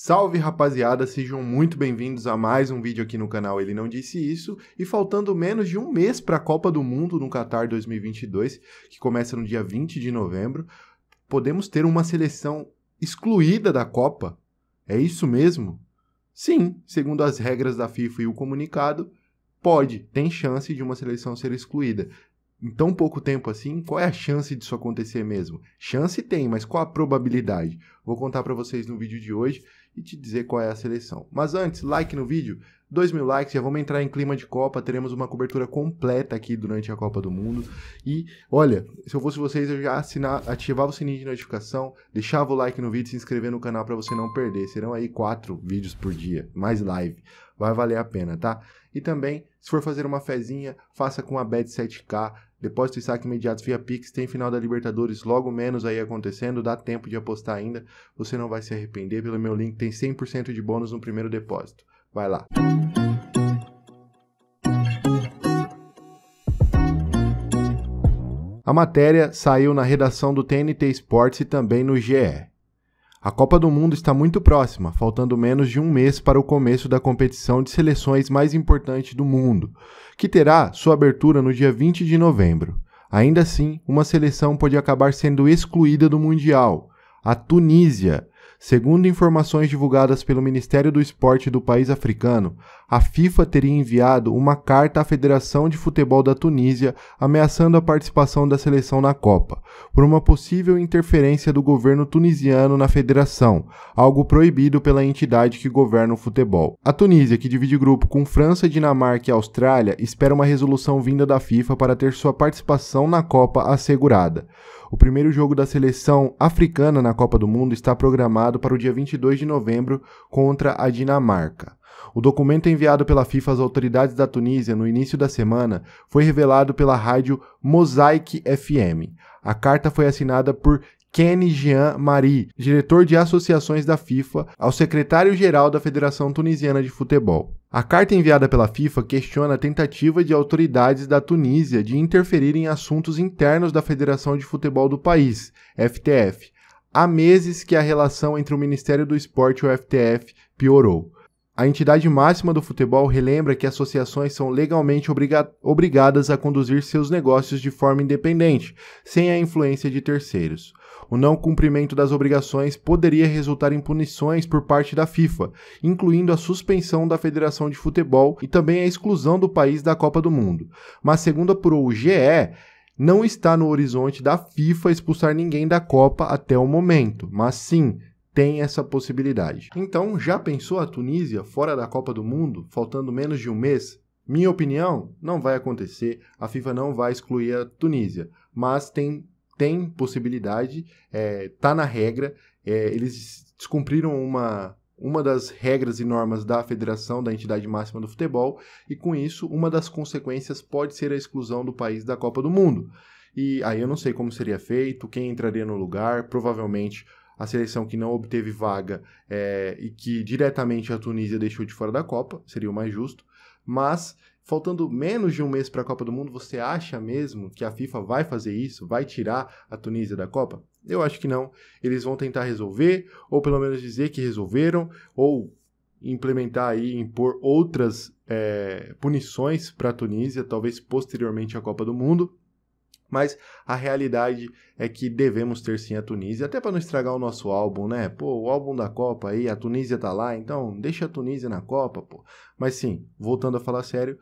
Salve rapaziada, sejam muito bem-vindos a mais um vídeo aqui no canal Ele Não Disse Isso. E faltando menos de um mês para a Copa do Mundo no Qatar 2022, que começa no dia 20 de novembro, podemos ter uma seleção excluída da Copa? É isso mesmo? Sim, segundo as regras da FIFA e o comunicado, pode, tem chance de uma seleção ser excluída. Em tão pouco tempo assim, qual é a chance disso acontecer mesmo? Chance tem, mas qual a probabilidade? Vou contar para vocês no vídeo de hoje e te dizer qual é a seleção. Mas antes, like no vídeo, 2 mil likes, já vamos entrar em clima de Copa, teremos uma cobertura completa aqui durante a Copa do Mundo. E olha, se eu fosse vocês, eu já assinar, ativava o sininho de notificação, deixava o like no vídeo e se inscrever no canal para você não perder. Serão aí quatro vídeos por dia, mais live. Vai valer a pena, tá? E também, se for fazer uma fezinha, faça com a Bet 7K. Depósito e saque imediato via Pix. Tem final da Libertadores logo menos aí acontecendo. Dá tempo de apostar ainda. Você não vai se arrepender. Pelo meu link, tem 100% de bônus no primeiro depósito. Vai lá. A matéria saiu na redação do TNT Sports e também no GE. A Copa do Mundo está muito próxima, faltando menos de um mês para o começo da competição de seleções mais importante do mundo, que terá sua abertura no dia 20 de novembro. Ainda assim, uma seleção pode acabar sendo excluída do Mundial. A Tunísia, Segundo informações divulgadas pelo Ministério do Esporte do país africano, a FIFA teria enviado uma carta à Federação de Futebol da Tunísia ameaçando a participação da seleção na Copa, por uma possível interferência do governo tunisiano na federação, algo proibido pela entidade que governa o futebol. A Tunísia, que divide grupo com França, Dinamarca e Austrália, espera uma resolução vinda da FIFA para ter sua participação na Copa assegurada. O primeiro jogo da seleção africana na Copa do Mundo está programado programado para o dia 22 de novembro contra a Dinamarca. O documento enviado pela FIFA às autoridades da Tunísia no início da semana foi revelado pela rádio Mosaic FM. A carta foi assinada por Kenny Jean Marie, diretor de associações da FIFA, ao secretário-geral da Federação Tunisiana de Futebol. A carta enviada pela FIFA questiona a tentativa de autoridades da Tunísia de interferir em assuntos internos da Federação de Futebol do país, FTF, Há meses que a relação entre o Ministério do Esporte e o FTF piorou. A entidade máxima do futebol relembra que associações são legalmente obriga obrigadas a conduzir seus negócios de forma independente, sem a influência de terceiros. O não cumprimento das obrigações poderia resultar em punições por parte da FIFA, incluindo a suspensão da Federação de Futebol e também a exclusão do país da Copa do Mundo. Mas, segundo apurou o GE, não está no horizonte da FIFA expulsar ninguém da Copa até o momento, mas sim tem essa possibilidade. Então, já pensou a Tunísia fora da Copa do Mundo, faltando menos de um mês? Minha opinião, não vai acontecer, a FIFA não vai excluir a Tunísia, mas tem, tem possibilidade, é, tá na regra, é, eles descumpriram uma, uma das regras e normas da federação da entidade máxima do futebol, e com isso, uma das consequências pode ser a exclusão do país da Copa do Mundo. E aí eu não sei como seria feito, quem entraria no lugar, provavelmente a seleção que não obteve vaga é, e que diretamente a Tunísia deixou de fora da Copa, seria o mais justo, mas faltando menos de um mês para a Copa do Mundo, você acha mesmo que a FIFA vai fazer isso? Vai tirar a Tunísia da Copa? Eu acho que não. Eles vão tentar resolver, ou pelo menos dizer que resolveram, ou implementar e impor outras é, punições para a Tunísia, talvez posteriormente à Copa do Mundo. Mas a realidade é que devemos ter sim a Tunísia, até para não estragar o nosso álbum, né? Pô, o álbum da Copa aí, a Tunísia tá lá, então deixa a Tunísia na Copa, pô. Mas sim, voltando a falar sério,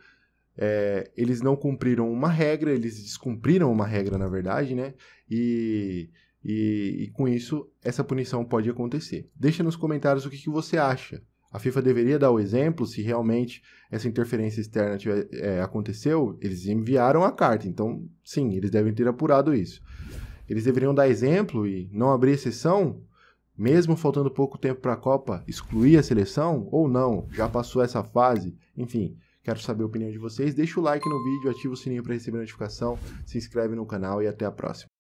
é, eles não cumpriram uma regra, eles descumpriram uma regra, na verdade, né? E e, e, com isso, essa punição pode acontecer. Deixa nos comentários o que, que, você acha. A FIFA deveria dar o exemplo se realmente essa interferência externa tiver, é, aconteceu? Eles enviaram a carta, então sim, eles devem ter apurado isso. Eles deveriam dar exemplo e não abrir exceção, mesmo faltando pouco tempo para a Copa, excluir a seleção ou não? Já passou essa fase? Enfim, quero saber a opinião de vocês. Deixa o like no vídeo, ativa o sininho para receber notificação, se inscreve no canal e até a próxima.